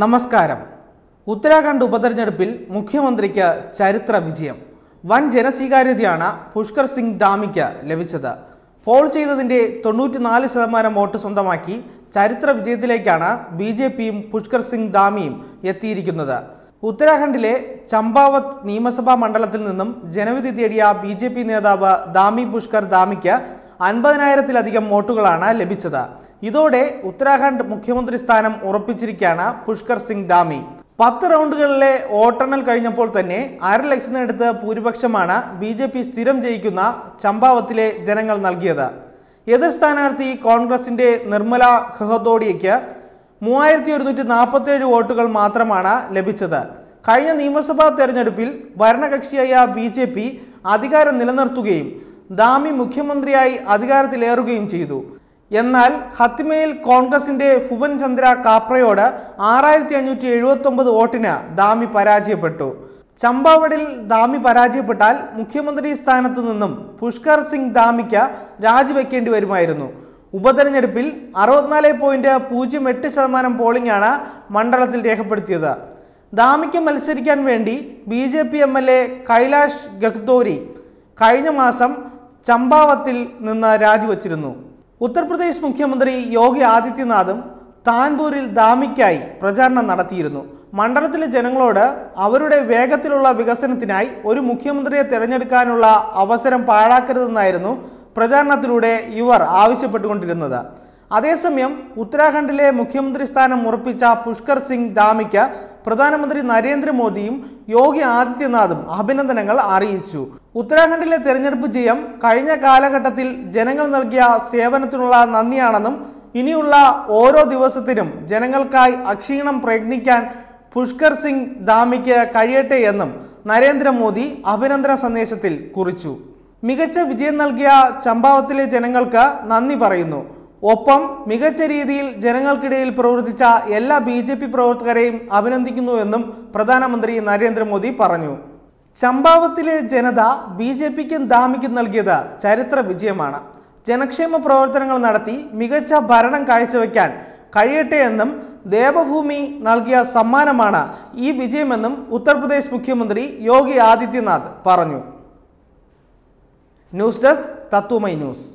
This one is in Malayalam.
നമസ്കാരം ഉത്തരാഖണ്ഡ് ഉപതെരഞ്ഞെടുപ്പിൽ മുഖ്യമന്ത്രിക്ക് ചരിത്ര വിജയം വൻ ജനസ്വീകാര്യതയാണ് പുഷ്കർ സിംഗ് ധാമിക്ക് ലഭിച്ചത് പോൾ ചെയ്തതിൻ്റെ തൊണ്ണൂറ്റിനാല് ശതമാനം വോട്ട് സ്വന്തമാക്കി ചരിത്ര വിജയത്തിലേക്കാണ് ബി ജെ പിയും പുഷ്കർ സിംഗ് ധാമിയും എത്തിയിരിക്കുന്നത് ഉത്തരാഖണ്ഡിലെ ചമ്പാവത്ത് നിയമസഭാ മണ്ഡലത്തിൽ നിന്നും ജനവിധി തേടിയ ബി നേതാവ് ദാമി പുഷ്കർ ധാമിക്ക് അൻപതിനായിരത്തിലധികം വോട്ടുകളാണ് ലഭിച്ചത് ഇതോടെ ഉത്തരാഖണ്ഡ് മുഖ്യമന്ത്രി സ്ഥാനം ഉറപ്പിച്ചിരിക്കുകയാണ് പുഷ്കർ സിംഗ് ധാമി പത്ത് റൗണ്ടുകളിലെ വോട്ടെണ്ണൽ കഴിഞ്ഞപ്പോൾ തന്നെ അര ലക്ഷത്തിനടുത്ത് ഭൂരിപക്ഷമാണ് ബി ജെ പി സ്ഥിരം ജയിക്കുന്ന ചമ്പാവത്തിലെ ജനങ്ങൾ നൽകിയത് എതിർ സ്ഥാനാർത്ഥി കോൺഗ്രസിന്റെ നിർമ്മല ഖഹദോഡിയയ്ക്ക് മൂവായിരത്തി ഒരുന്നൂറ്റി നാൽപ്പത്തേഴ് വോട്ടുകൾ മാത്രമാണ് ലഭിച്ചത് കഴിഞ്ഞ നിയമസഭാ തെരഞ്ഞെടുപ്പിൽ ഭരണകക്ഷിയായ ബി ജെ പി അധികാരം നിലനിർത്തുകയും ദാമി മുഖ്യമന്ത്രിയായി അധികാരത്തിലേറുകയും ചെയ്തു എന്നാൽ ഹത്മയിൽ കോൺഗ്രസിന്റെ ഫുവൻ ചന്ദ്ര കാപ്രയോട് ആറായിരത്തി അഞ്ഞൂറ്റി എഴുപത്തി ഒമ്പത് വോട്ടിന് ദാമി പരാജയപ്പെട്ടു ചമ്പാവടിൽ ദാമി പരാജയപ്പെട്ടാൽ മുഖ്യമന്ത്രി സ്ഥാനത്തു നിന്നും പുഷ്കർ സിംഗ് ദാമിക്ക് രാജിവെക്കേണ്ടി വരുമായിരുന്നു ഉപതെരഞ്ഞെടുപ്പിൽ അറുപത്തിനാല് പോയിന്റ് പൂജ്യം എട്ട് ശതമാനം പോളിംഗാണ് മണ്ഡലത്തിൽ രേഖപ്പെടുത്തിയത് ദാമിക്ക് മത്സരിക്കാൻ വേണ്ടി B J P M L A Kailash Gahtori കഴിഞ്ഞ മാസം ചമ്പാവത്തിൽ നിന്ന് രാജിവച്ചിരുന്നു ഉത്തർപ്രദേശ് മുഖ്യമന്ത്രി യോഗി ആദിത്യനാഥും താൻപൂരിൽ ദാമിക്കായി പ്രചാരണം നടത്തിയിരുന്നു മണ്ഡലത്തിലെ ജനങ്ങളോട് അവരുടെ വേഗത്തിലുള്ള വികസനത്തിനായി ഒരു മുഖ്യമന്ത്രിയെ തിരഞ്ഞെടുക്കാനുള്ള അവസരം പാഴാക്കരുതെന്നായിരുന്നു പ്രചാരണത്തിലൂടെ ഇവർ ആവശ്യപ്പെട്ടുകൊണ്ടിരുന്നത് അതേസമയം ഉത്തരാഖണ്ഡിലെ മുഖ്യമന്ത്രി സ്ഥാനം ഉറപ്പിച്ച പുഷ്കർ സിംഗ് ദാമിക്ക് പ്രധാനമന്ത്രി നരേന്ദ്രമോദിയും യോഗി ആദിത്യനാഥും അഭിനന്ദനങ്ങൾ അറിയിച്ചു ഉത്തരാഖണ്ഡിലെ തെരഞ്ഞെടുപ്പ് ജയം കഴിഞ്ഞ കാലഘട്ടത്തിൽ ജനങ്ങൾ നൽകിയ സേവനത്തിനുള്ള നന്ദിയാണെന്നും ഇനിയുള്ള ഓരോ ദിവസത്തിനും ജനങ്ങൾക്കായി അക്ഷീണം പ്രയത്നിക്കാൻ പുഷ്കർ സിംഗ് ദാമിക്ക് കഴിയട്ടെ എന്നും നരേന്ദ്രമോദി അഭിനന്ദന സന്ദേശത്തിൽ കുറിച്ചു മികച്ച വിജയം നൽകിയ ചമ്പാവത്തിലെ ജനങ്ങൾക്ക് നന്ദി പറയുന്നു ഒപ്പം മികച്ച രീതിയിൽ ജനങ്ങൾക്കിടയിൽ പ്രവർത്തിച്ച എല്ലാ ബി ജെ പി പ്രവർത്തകരെയും അഭിനന്ദിക്കുന്നുവെന്നും പ്രധാനമന്ത്രി നരേന്ദ്രമോദി പറഞ്ഞു ചമ്പാവത്തിലെ ജനത ബി ജെ പിക്കും ദാമിക്കും നൽകിയത് ചരിത്ര വിജയമാണ് ജനക്ഷേമ പ്രവർത്തനങ്ങൾ നടത്തി മികച്ച ഭരണം കാഴ്ചവെക്കാൻ കഴിയട്ടെ എന്നും ദേവഭൂമി നൽകിയ സമ്മാനമാണ് ഈ വിജയമെന്നും ഉത്തർപ്രദേശ് മുഖ്യമന്ത്രി യോഗി ആദിത്യനാഥ് പറഞ്ഞു ന്യൂസ് ഡെസ്ക് തത്വമൈ ന്യൂസ്